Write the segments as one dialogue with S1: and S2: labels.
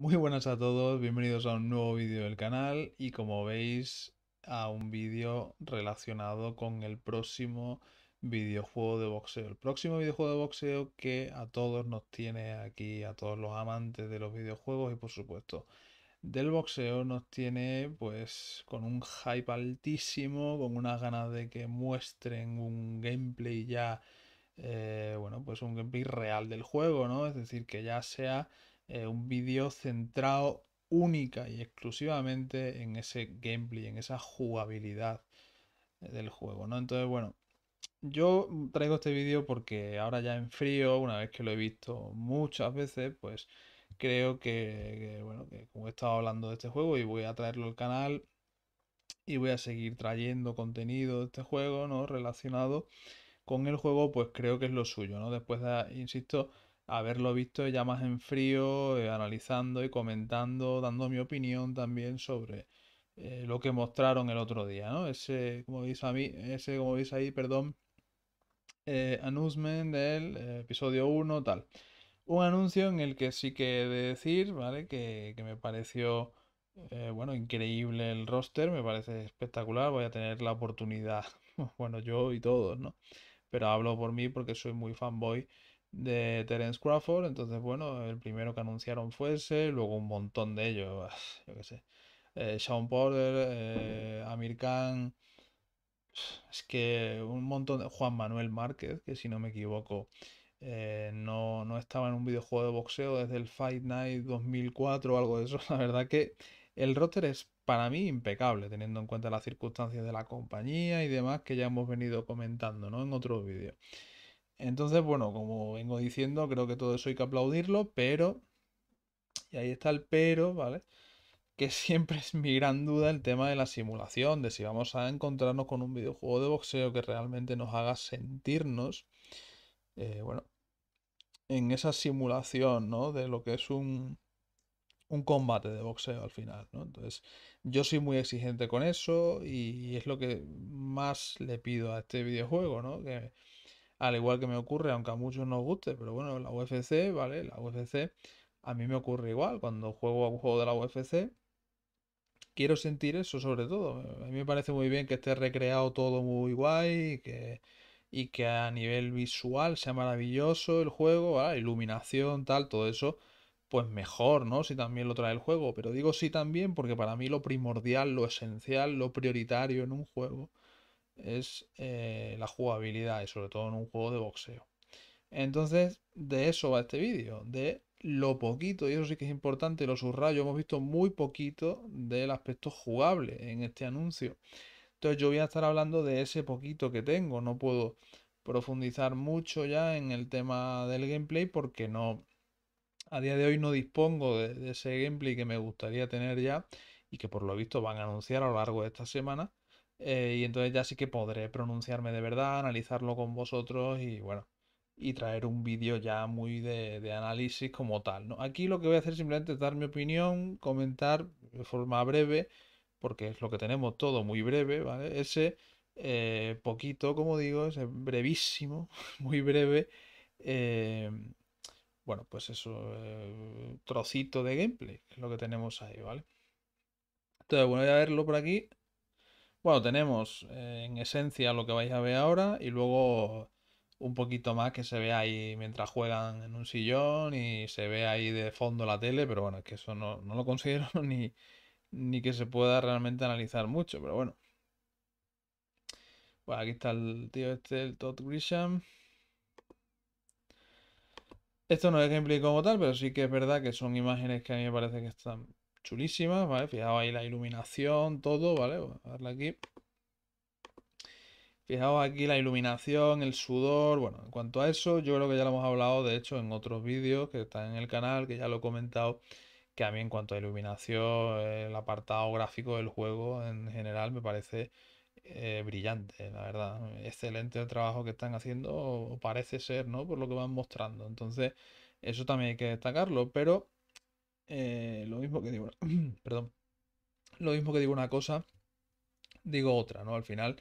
S1: Muy buenas a todos, bienvenidos a un nuevo vídeo del canal y como veis a un vídeo relacionado con el próximo videojuego de boxeo. El próximo videojuego de boxeo que a todos nos tiene aquí, a todos los amantes de los videojuegos y por supuesto del boxeo nos tiene pues con un hype altísimo, con unas ganas de que muestren un gameplay ya, eh, bueno pues un gameplay real del juego, ¿no? Es decir, que ya sea eh, un vídeo centrado única y exclusivamente en ese gameplay, en esa jugabilidad eh, del juego, ¿no? Entonces, bueno, yo traigo este vídeo porque ahora ya en frío, una vez que lo he visto muchas veces, pues creo que, bueno, que como he estado hablando de este juego y voy a traerlo al canal y voy a seguir trayendo contenido de este juego, ¿no? Relacionado con el juego, pues creo que es lo suyo, ¿no? Después insisto, haberlo visto ya más en frío, eh, analizando y comentando, dando mi opinión también sobre eh, lo que mostraron el otro día, ¿no? Ese, como veis, a ese, como veis ahí, perdón, eh, del eh, episodio 1, tal. Un anuncio en el que sí que he de decir, ¿vale? Que, que me pareció, bueno, increíble el roster, me parece espectacular, voy a tener la oportunidad, bueno, yo y todos, ¿no? Pero hablo por mí porque soy muy fanboy de Terence Crawford. Entonces, bueno, el primero que anunciaron fue ese, luego un montón de ellos, yo qué sé. Eh, Sean Porter, eh, Amir Khan, es que un montón de... Juan Manuel Márquez, que si no me equivoco, eh, no, no, estaba en un videojuego de boxeo desde el Fight Night 2004 o algo de eso. La verdad que el roster es para mí impecable, teniendo en cuenta las circunstancias de la compañía y demás que ya hemos venido comentando en otros vídeos. Entonces, bueno, como vengo diciendo, creo que todo eso hay que aplaudirlo, pero, y ahí está el pero, ¿vale? Que siempre es mi gran duda el tema de la simulación, de si vamos a encontrarnos con un videojuego de boxeo que realmente nos haga sentirnos, eh, bueno, en esa simulación, ¿no? De lo que es un, un combate de boxeo al final, ¿no? Entonces, yo soy muy exigente con eso y es lo que más le pido a este videojuego, ¿no? Que al igual que me ocurre, aunque a muchos nos guste, pero bueno, la UFC, ¿vale? La UFC a mí me ocurre igual. Cuando juego a un juego de la UFC, quiero sentir eso sobre todo. A mí me parece muy bien que esté recreado todo muy guay y que, a nivel visual sea maravilloso el juego, ¿vale? iluminación, tal, todo eso, pues mejor, ¿no? Si también lo trae el juego. Pero digo sí también porque para mí lo primordial, lo esencial, lo prioritario en un juego es eh, la jugabilidad y sobre todo en un juego de boxeo. Entonces, de eso va este vídeo, de lo poquito, y eso sí que es importante, lo subrayo, hemos visto muy poquito del aspecto jugable en este anuncio. Entonces yo voy a estar hablando de ese poquito que tengo, no puedo profundizar mucho ya en el tema del gameplay porque no, a día de hoy no dispongo de ese gameplay que me gustaría tener ya y que por lo visto van a anunciar a lo largo de esta semana eh, y entonces ya sí que podré pronunciarme de verdad, analizarlo con vosotros y bueno, y traer un vídeo ya muy de, análisis como tal. ¿no? Aquí lo que voy a hacer simplemente dar mi opinión, comentar de forma breve, porque es lo que tenemos todo muy breve, ¿vale? Ese eh, poquito, como digo, ese brevísimo, muy breve. Eh, bueno, pues eso, trocito de gameplay, es lo que tenemos ahí, ¿vale? Entonces, bueno, voy a verlo por aquí. Bueno, tenemos eh, en esencia lo que vais a ver ahora y luego un poquito más que se ve ahí mientras juegan en un sillón y se ve ahí de fondo la tele, pero bueno, es que eso no, lo considero ni, ni que se pueda realmente analizar mucho, pero bueno. Bueno, pues aquí está el tío este, el Todd Grisham. Esto no es gameplay como tal, pero sí que es verdad que son imágenes que a mí me parece que están chulísimas, ¿vale? Fijaos ahí la iluminación, todo, ¿vale? a darle aquí. Fijaos aquí la iluminación, el sudor, bueno, en cuanto a eso, yo creo que ya lo hemos hablado, de hecho, en otros vídeos que están en el canal, que ya lo he comentado, que a mí en cuanto a iluminación, el apartado gráfico del juego en general me parece eh, brillante, la verdad. Excelente el trabajo que están haciendo, o parece ser, ¿no? Por lo que van mostrando. Entonces, eso también hay que destacarlo, pero eh, lo mismo que digo, una... perdón, lo mismo que digo una cosa, digo otra, ¿no? Al final,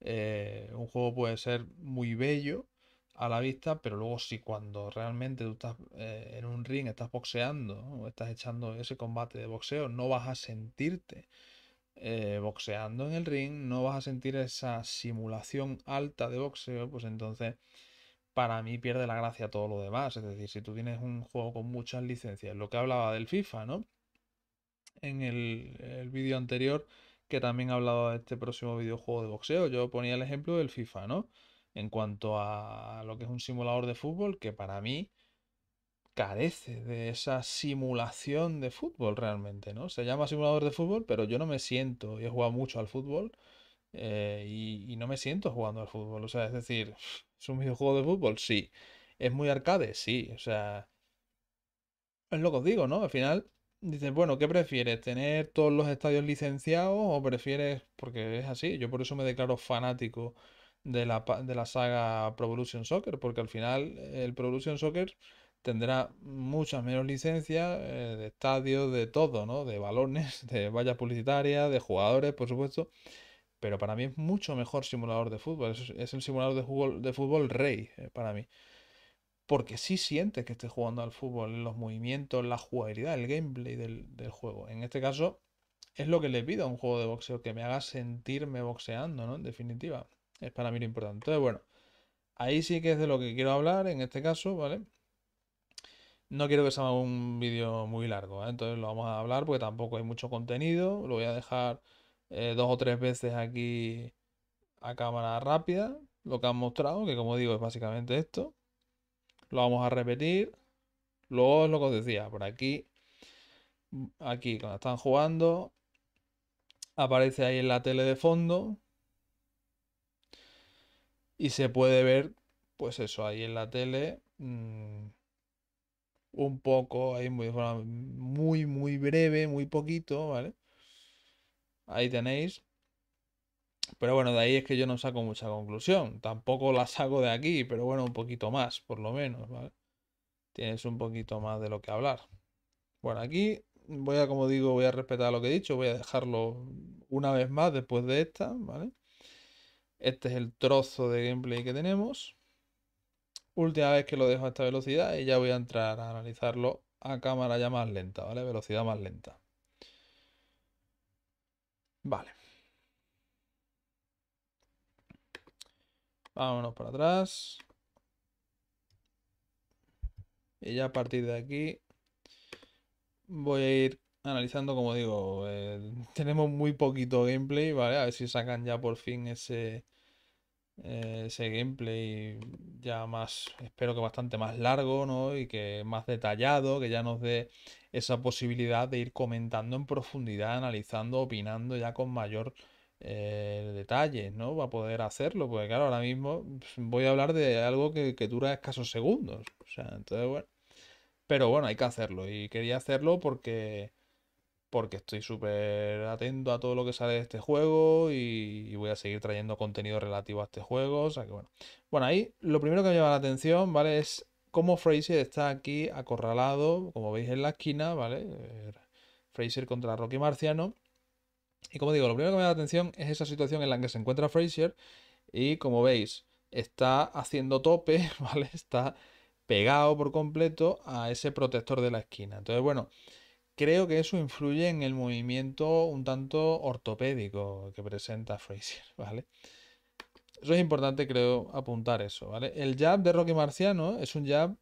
S1: eh, un juego puede ser muy bello a la vista, pero luego si cuando realmente tú estás eh, en un ring, estás boxeando o estás echando ese combate de boxeo, no vas a sentirte boxeando en el ring, no vas a sentir esa simulación alta de boxeo, pues entonces para mí pierde la gracia todo lo demás. Es decir, si tú tienes un juego con muchas licencias, lo que hablaba del FIFA, ¿no? En el, vídeo anterior, que también hablaba de este próximo videojuego de boxeo, yo ponía el ejemplo del FIFA, ¿no? En cuanto a lo que es un simulador de fútbol, que para mí carece de esa simulación de fútbol realmente, ¿no? Se llama simulador de fútbol, pero yo no me siento, y he jugado mucho al fútbol, eh, y, no me siento jugando al fútbol. O sea, es decir, ¿es un videojuego de fútbol? Sí. ¿Es muy arcade? Sí. O sea, es lo que os digo, ¿no? Al final, dices, bueno, ¿qué prefieres? ¿Tener todos los estadios licenciados o prefieres.? Porque es así. Yo por eso me declaro fanático de la, saga Pro Evolution Soccer, porque al final eh, el Pro Evolution Soccer tendrá muchas menos licencias eh, de estadios, de todo, ¿no? De balones, de vallas publicitarias, de jugadores, por supuesto pero para mí es mucho mejor simulador de fútbol. Es, el simulador de fútbol, de fútbol rey eh, para mí. Porque sí sientes que estés jugando al fútbol, los movimientos, la jugabilidad, el gameplay del, del, juego. En este caso, es lo que le pido a un juego de boxeo, que me haga sentirme boxeando, ¿no? En definitiva, es para mí lo importante. Entonces, bueno, ahí sí que es de lo que quiero hablar en este caso, ¿vale? No quiero que sea un vídeo muy largo, ¿eh? entonces lo vamos a hablar porque tampoco hay mucho contenido. Lo voy a dejar eh, dos o tres veces aquí a cámara rápida, lo que han mostrado, que como digo es básicamente esto. Lo vamos a repetir. Luego es lo que os decía, por aquí, aquí cuando están jugando, aparece ahí en la tele de fondo y se puede ver, pues eso, ahí en la tele, mm, un poco, ahí muy, muy, muy breve, muy poquito, ¿vale? Ahí tenéis. Pero bueno, de ahí es que yo no saco mucha conclusión. Tampoco la saco de aquí, pero bueno, un poquito más, por lo menos, Tienes un poquito más de lo que hablar. Bueno, aquí voy a, como digo, voy a respetar lo que he dicho. Voy a dejarlo una vez más después de esta, Este es el trozo de gameplay que tenemos. Última vez que lo dejo a esta velocidad y ya voy a entrar a analizarlo a cámara ya más lenta, ¿vale? Velocidad más lenta. Vale. Vámonos para atrás. Y ya a partir de aquí voy a ir analizando, como digo, eh, tenemos muy poquito gameplay, ¿vale? A ver si sacan ya por fin ese, eh, ese gameplay ya más, espero que bastante más largo, ¿no? Y que más detallado, que ya nos dé esa posibilidad de ir comentando en profundidad, analizando, opinando ya con mayor eh, detalle, ¿no? Va a poder hacerlo, porque claro, ahora mismo pues, voy a hablar de algo que, que dura escasos segundos, o sea, entonces bueno. Pero bueno, hay que hacerlo y quería hacerlo porque porque estoy súper atento a todo lo que sale de este juego y, voy a seguir trayendo contenido relativo a este juego. O sea que bueno. Bueno, ahí lo primero que me llama la atención, ¿vale? Es cómo Fraser está aquí acorralado, como veis en la esquina, ¿vale? Eh, Fraser contra Rocky Marciano. Y como digo, lo primero que me llama la atención es esa situación en la que se encuentra Fraser y como veis, está haciendo tope, ¿vale? Está pegado por completo a ese protector de la esquina. Entonces, bueno, creo que eso influye en el movimiento un tanto ortopédico que presenta Frazier, ¿vale? Eso es importante, creo, apuntar eso, ¿vale? El jab de Rocky Marciano es un jab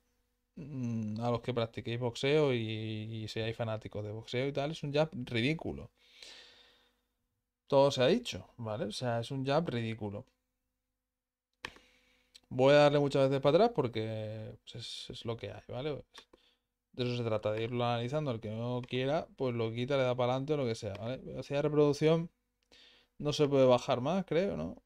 S1: mm, a los que practiquéis boxeo y, seáis fanáticos de boxeo y tal, es un jab ridículo. Todo se ha dicho, ¿vale? O sea, es un jab ridículo. Voy a darle muchas veces para atrás porque es, lo que hay, ¿vale? De eso se trata, de irlo analizando. El que no quiera, pues lo quita, le da para adelante o lo que sea, ¿vale? Velocidad de reproducción no se puede bajar más, creo, ¿no?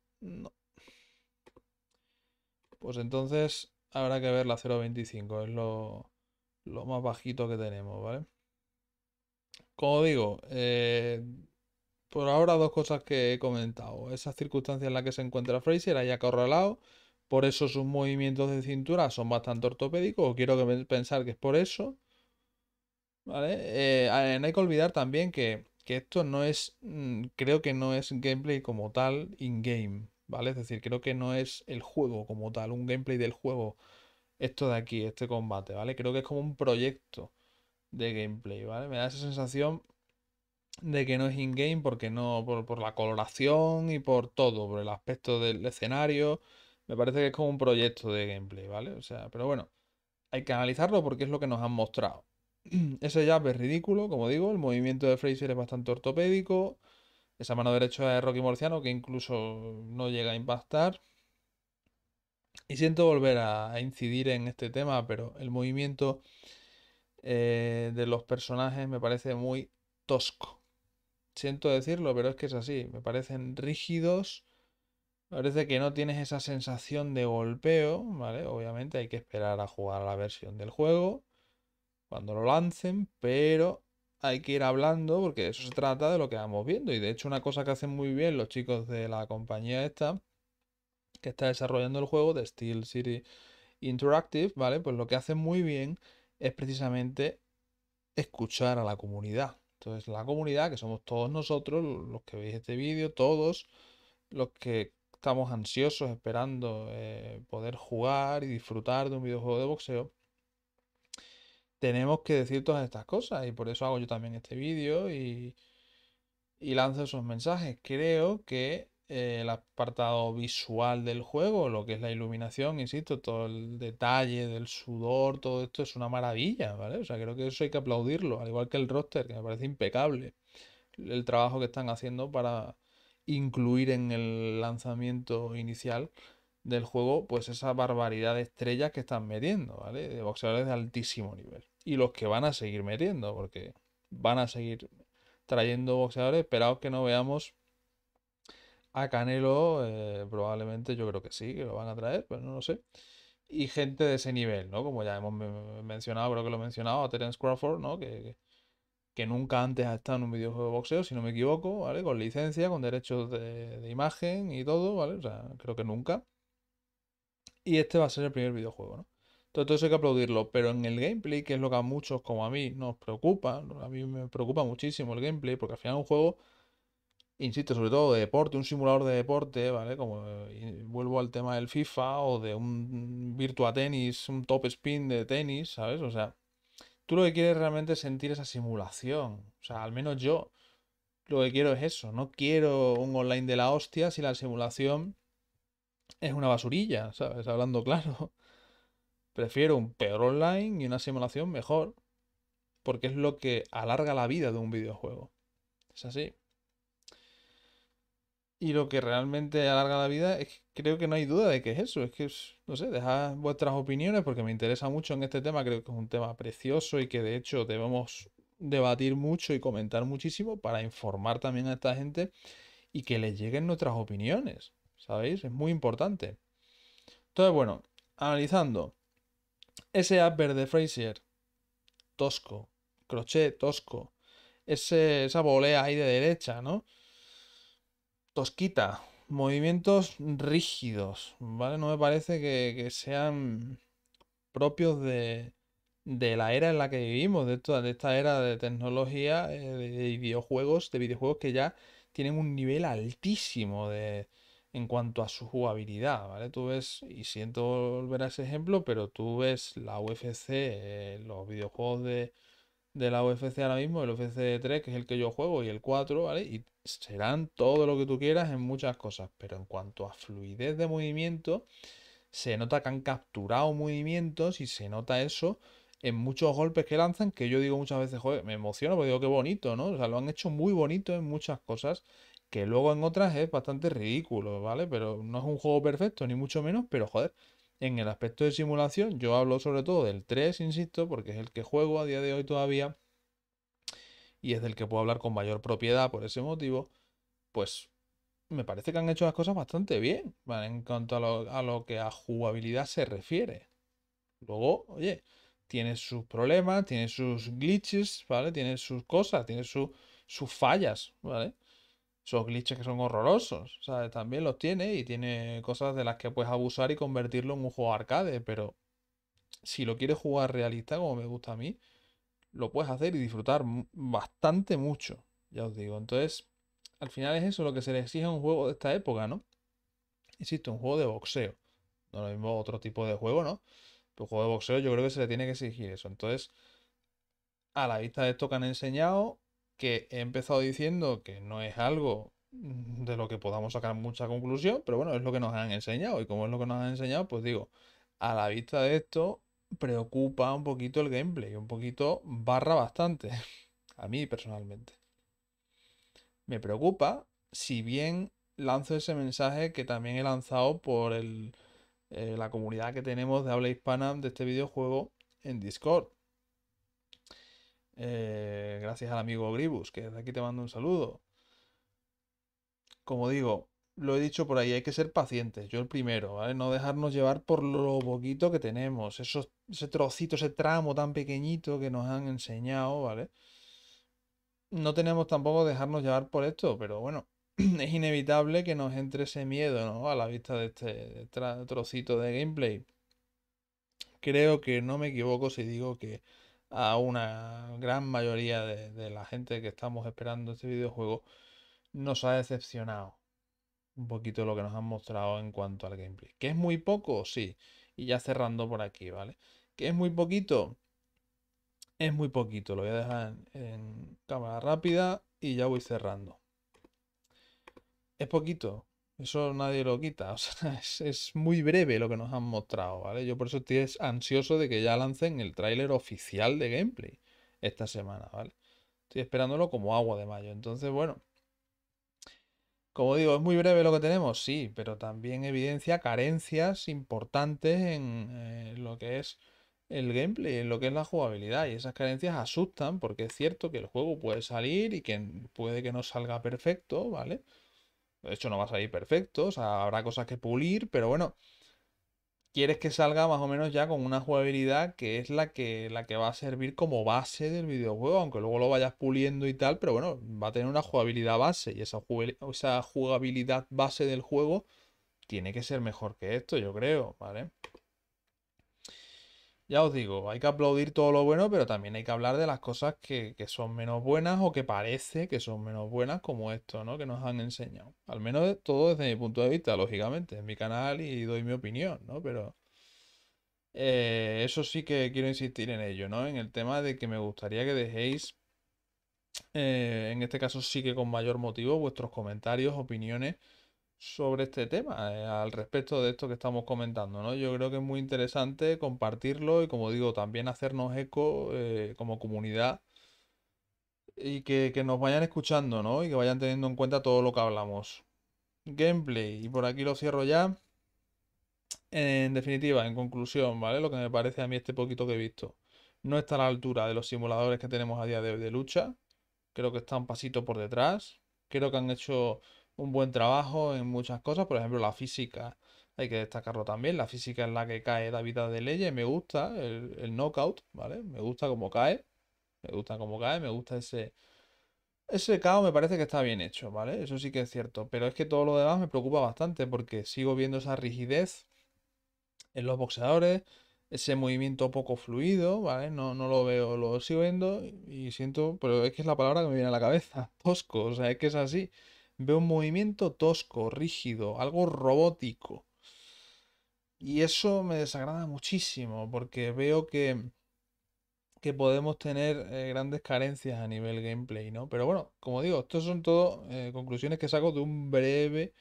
S1: Pues entonces habrá que ver la 0.25, es lo, más bajito que tenemos, ¿vale? Como digo, eh, por ahora dos cosas que he comentado. Esas circunstancias en las que se encuentra Fraser, ahí acorralado por eso sus movimientos de cintura son bastante ortopédicos, o quiero pensar que es por eso. ¿Vale? Eh, no hay que olvidar también que, esto no es, mm, creo que no es gameplay como tal in-game, ¿vale? Es decir, creo que no es el juego como tal, un gameplay del juego, esto de aquí, este combate, ¿vale? Creo que es como un proyecto de gameplay, ¿vale? Me da esa sensación de que no es in-game porque no, por, por la coloración y por todo, por el aspecto del escenario, me parece que es como un proyecto de gameplay, ¿vale? O sea, pero bueno, hay que analizarlo porque es lo que nos han mostrado. Ese jab es ridículo, como digo, el movimiento de Fraser es bastante ortopédico. Esa mano derecha es Rocky Morciano, que incluso no llega a impactar. Y siento volver a, incidir en este tema, pero el movimiento eh, de los personajes me parece muy tosco. Siento decirlo, pero es que es así. Me parecen rígidos Parece que no tienes esa sensación de golpeo, ¿vale? Obviamente hay que esperar a jugar a la versión del juego cuando lo lancen, pero hay que ir hablando porque eso se trata de lo que vamos viendo. Y de hecho una cosa que hacen muy bien los chicos de la compañía esta, que está desarrollando el juego de Steel City Interactive, ¿vale? Pues lo que hacen muy bien es precisamente escuchar a la comunidad. Entonces la comunidad, que somos todos nosotros, los que veis este vídeo, todos los que estamos ansiosos esperando eh, poder jugar y disfrutar de un videojuego de boxeo, tenemos que decir todas estas cosas y por eso hago yo también este vídeo y, lanzo esos mensajes. Creo que eh, el apartado visual del juego, lo que es la iluminación, insisto, todo el detalle del sudor, todo esto es una maravilla, ¿vale? O sea, creo que eso hay que aplaudirlo, al igual que el roster, que me parece impecable el trabajo que están haciendo para, incluir en el lanzamiento inicial del juego, pues esa barbaridad de estrellas que están metiendo, ¿vale? De boxeadores de altísimo nivel. Y los que van a seguir metiendo, porque van a seguir trayendo boxeadores. Esperaos que no veamos a Canelo, eh, probablemente yo creo que sí, que lo van a traer, pero no lo sé. Y gente de ese nivel, ¿no? Como ya hemos mencionado, creo que lo he mencionado, a Terence Crawford, ¿no? que que nunca antes ha estado en un videojuego de boxeo, si no me equivoco, ¿vale? Con licencia, con derechos de, imagen y todo, ¿vale? O sea, creo que nunca. Y este va a ser el primer videojuego, ¿no? Entonces, eso hay que aplaudirlo. Pero en el gameplay, que es lo que a muchos como a mí nos preocupa, a mí me preocupa muchísimo el gameplay, porque al final un juego, insisto, sobre todo de deporte, un simulador de deporte, ¿vale? Como vuelvo al tema del FIFA o de un Virtua Tennis, un top spin de tenis, ¿sabes? O sea, Tú lo que quieres realmente es sentir esa simulación. O sea, al menos yo lo que quiero es eso. No quiero un online de la hostia si la simulación es una basurilla, ¿sabes? Hablando claro. Prefiero un peor online y una simulación mejor. Porque es lo que alarga la vida de un videojuego. Es así. Y lo que realmente alarga la vida, es creo que no hay duda de que es eso. Es que, no sé, dejad vuestras opiniones porque me interesa mucho en este tema. Creo que es un tema precioso y que de hecho debemos debatir mucho y comentar muchísimo para informar también a esta gente y que les lleguen nuestras opiniones. ¿Sabéis? Es muy importante. Entonces, bueno, analizando. Ese upper de Fraser, tosco. Crochet, tosco. Ese, esa volea ahí de derecha, ¿no? tosquita, movimientos rígidos, ¿vale? No me parece que, sean propios de, de, la era en la que vivimos, de, toda, esta era de tecnología, eh, de, videojuegos, de videojuegos que ya tienen un nivel altísimo de, en cuanto a su jugabilidad, ¿vale? Tú ves, y siento volver a ese ejemplo, pero tú ves la UFC, eh, los videojuegos de de la UFC ahora mismo, el UFC 3, que es el que yo juego, y el 4, ¿vale? Y serán todo lo que tú quieras en muchas cosas, pero en cuanto a fluidez de movimiento, se nota que han capturado movimientos y se nota eso en muchos golpes que lanzan, que yo digo muchas veces, joder, me emociono porque digo que bonito, ¿no? O sea, lo han hecho muy bonito en muchas cosas, que luego en otras es bastante ridículo, ¿vale? Pero no es un juego perfecto, ni mucho menos, pero joder, en el aspecto de simulación, yo hablo sobre todo del 3, insisto, porque es el que juego a día de hoy todavía y es del que puedo hablar con mayor propiedad por ese motivo, pues me parece que han hecho las cosas bastante bien ¿vale? en cuanto a lo, que a jugabilidad se refiere. Luego, oye, tiene sus problemas, tiene sus glitches, ¿vale? Tiene sus cosas, tiene sus fallas, ¿vale? Esos glitches que son horrorosos, sea, También los tiene y tiene cosas de las que puedes abusar y convertirlo en un juego arcade, pero si lo quieres jugar realista, como me gusta a mí, lo puedes hacer y disfrutar bastante mucho, ya os digo. Entonces, al final es eso lo que se le exige a un juego de esta época, ¿no? Existe un juego de boxeo, no lo mismo otro tipo de juego, ¿no? Pero un juego de boxeo yo creo que se le tiene que exigir eso. Entonces, a la vista de esto que han enseñado, que he empezado diciendo que no es algo de lo que podamos sacar mucha conclusión, pero bueno, es lo que nos han enseñado. Y como es lo que nos han enseñado, pues digo, a la vista de esto, preocupa un poquito el gameplay, un poquito barra bastante, a mí personalmente. Me preocupa, si bien lanzo ese mensaje que también he lanzado por eh, la comunidad que tenemos de habla hispana de este videojuego en Discord. Eh, gracias al amigo Gribus, que desde aquí te mando un saludo. Como digo, lo he dicho por ahí, hay que ser pacientes, yo el primero, ¿vale? No dejarnos llevar por lo poquito que tenemos, esos, ese trocito, ese tramo tan pequeñito que nos han enseñado, ¿vale? No tenemos tampoco dejarnos llevar por esto, pero bueno, es inevitable que nos entre ese miedo, ¿no? A la vista de este trocito de gameplay. Creo que no me equivoco si digo que a una gran mayoría de, la gente que estamos esperando este videojuego, nos ha decepcionado un poquito lo que nos han mostrado en cuanto al gameplay. ¿Que es muy poco? Sí. Y ya cerrando por aquí, ¿vale? ¿Que es muy poquito? Es muy poquito. Lo voy a dejar en cámara rápida y ya voy cerrando. Es poquito, eso nadie lo quita. es, muy breve lo que nos han mostrado, ¿vale? Yo por eso estoy ansioso de que ya lancen el tráiler oficial de gameplay esta semana, ¿vale? Estoy esperándolo como agua de mayo. Entonces, bueno. Como digo, es muy breve lo que tenemos, sí, pero también evidencia carencias importantes en eh, lo que es el gameplay, en lo que es la jugabilidad. Y esas carencias asustan porque es cierto que el juego puede salir y que puede que no salga perfecto, ¿vale? vale de hecho, no va a salir perfecto, o sea, habrá cosas que pulir, pero bueno, quieres que salga más o menos ya con una jugabilidad que es la que, la que va a servir como base del videojuego, aunque luego lo vayas puliendo y tal, pero bueno, va a tener una jugabilidad base y esa, esa jugabilidad base del juego tiene que ser mejor que esto, yo creo, ¿vale? ya os digo, hay que aplaudir todo lo bueno, pero también hay que hablar de las cosas que, son menos buenas o que parece que son menos buenas, como esto, ¿no? Que nos han enseñado. Al menos todo desde mi punto de vista, lógicamente, en mi canal y doy mi opinión, ¿no? Pero... Eh, eso sí que quiero insistir en ello, ¿no? En el tema de que me gustaría que dejéis, eh, en este caso sí que con mayor motivo, vuestros comentarios, opiniones sobre este tema, eh, al respecto de esto que estamos comentando, ¿no? Yo creo que es muy interesante compartirlo y, como digo, también hacernos eco eh, como comunidad y que, que, nos vayan escuchando, ¿no? Y que vayan teniendo en cuenta todo lo que hablamos. Gameplay, y por aquí lo cierro ya. En definitiva, en conclusión, ¿vale? Lo que me parece a mí este poquito que he visto. No está a la altura de los simuladores que tenemos a día de hoy de lucha. Creo que está un pasito por detrás. Creo que han hecho un buen trabajo en muchas cosas, por ejemplo la física, hay que destacarlo también, la física en la que cae David de Leyes, me gusta el, el, knockout, ¿vale? Me gusta cómo cae, me gusta cómo cae, me gusta ese... Ese caos me parece que está bien hecho, ¿vale? Eso sí que es cierto, pero es que todo lo demás me preocupa bastante porque sigo viendo esa rigidez en los boxeadores, ese movimiento poco fluido, ¿vale? No, no lo veo, lo sigo viendo y siento, pero es que es la palabra que me viene a la cabeza, tosco, o sea, es que es así. Veo un movimiento tosco, rígido, algo robótico. Y eso me desagrada muchísimo porque veo que, que podemos tener eh, grandes carencias a nivel gameplay, ¿no? Pero bueno, como digo, estos son todo eh, conclusiones que saco de un breve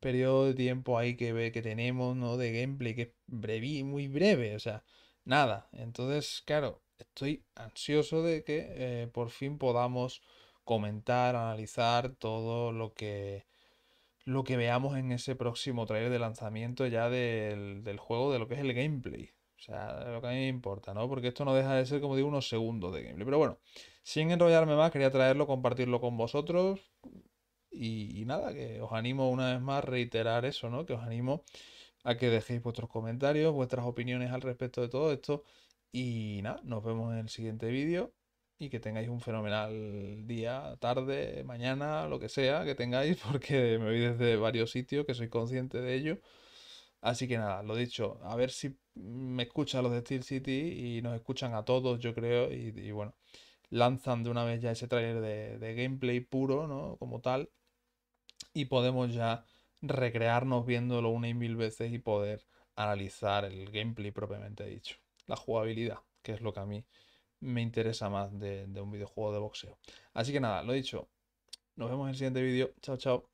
S1: periodo de tiempo ahí que, que tenemos, ¿no? De gameplay, que es breví, muy breve, o sea, nada. Entonces, claro, estoy ansioso de que eh, por fin podamos comentar, analizar todo lo que, lo que veamos en ese próximo trailer de lanzamiento ya del, juego, de lo que es el gameplay. O sea, lo que a mí me importa, ¿no? Porque esto no deja de ser, como digo, unos segundos de gameplay. Pero bueno, sin enrollarme más, quería traerlo, compartirlo con vosotros. y, nada, que os animo una vez más a reiterar eso, ¿no? Que os animo a que dejéis vuestros comentarios, vuestras opiniones al respecto de todo esto. Y nada, nos vemos en el siguiente vídeo y que tengáis un fenomenal día, tarde, mañana, lo que sea que tengáis, porque me voy desde varios sitios, que soy consciente de ello. Así que nada, lo dicho, a ver si me escuchan los de Steel City y nos escuchan a todos, yo creo, y, bueno, lanzan de una vez ya ese trailer de, gameplay puro, ¿no? Como tal, y podemos ya recrearnos viéndolo una y mil veces y poder analizar el gameplay propiamente dicho, la jugabilidad, que es lo que a mí me interesa más de, un videojuego de boxeo. Así que nada, lo dicho. Nos vemos en el siguiente vídeo. Chao, chao.